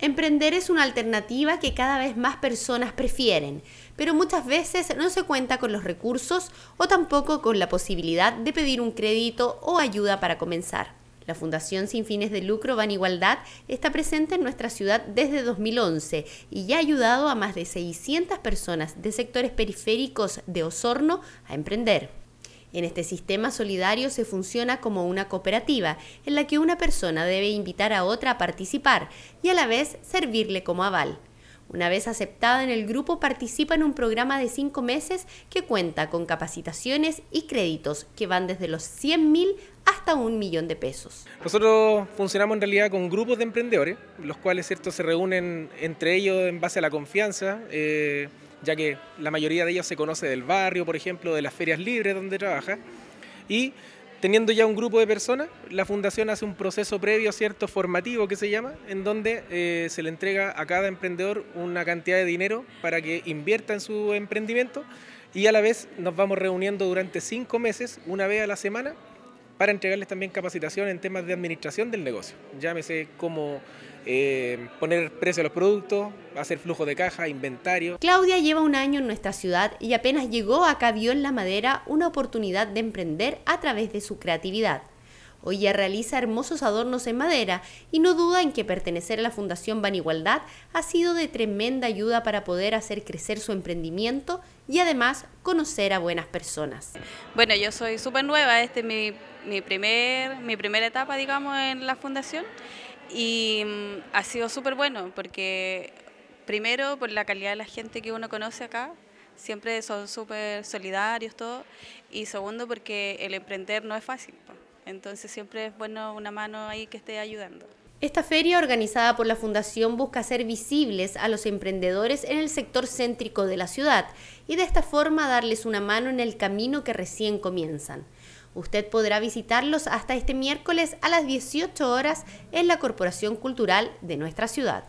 Emprender es una alternativa que cada vez más personas prefieren, pero muchas veces no se cuenta con los recursos o tampoco con la posibilidad de pedir un crédito o ayuda para comenzar. La Fundación Sin Fines de Lucro Van Igualdad está presente en nuestra ciudad desde 2011 y ya ha ayudado a más de 600 personas de sectores periféricos de Osorno a emprender. En este sistema solidario se funciona como una cooperativa en la que una persona debe invitar a otra a participar y a la vez servirle como aval. Una vez aceptada en el grupo participa en un programa de cinco meses que cuenta con capacitaciones y créditos que van desde los 100 mil hasta un millón de pesos. Nosotros funcionamos en realidad con grupos de emprendedores, los cuales cierto, se reúnen entre ellos en base a la confianza. Eh, ya que la mayoría de ellos se conoce del barrio, por ejemplo, de las ferias libres donde trabaja. Y teniendo ya un grupo de personas, la fundación hace un proceso previo, cierto, formativo que se llama, en donde eh, se le entrega a cada emprendedor una cantidad de dinero para que invierta en su emprendimiento y a la vez nos vamos reuniendo durante cinco meses, una vez a la semana, para entregarles también capacitación en temas de administración del negocio. Llámese cómo eh, poner precio a los productos, hacer flujo de caja, inventario. Claudia lleva un año en nuestra ciudad y apenas llegó acá vio en la madera una oportunidad de emprender a través de su creatividad. Hoy ya realiza hermosos adornos en madera y no duda en que pertenecer a la Fundación van igualdad ha sido de tremenda ayuda para poder hacer crecer su emprendimiento y además conocer a buenas personas. Bueno, yo soy súper nueva, este es mi, primer, mi primera etapa, digamos, en la Fundación y mm, ha sido súper bueno porque primero por la calidad de la gente que uno conoce acá, siempre son súper solidarios todo, y segundo porque el emprender no es fácil. Entonces siempre es bueno una mano ahí que esté ayudando. Esta feria organizada por la Fundación busca hacer visibles a los emprendedores en el sector céntrico de la ciudad y de esta forma darles una mano en el camino que recién comienzan. Usted podrá visitarlos hasta este miércoles a las 18 horas en la Corporación Cultural de nuestra ciudad.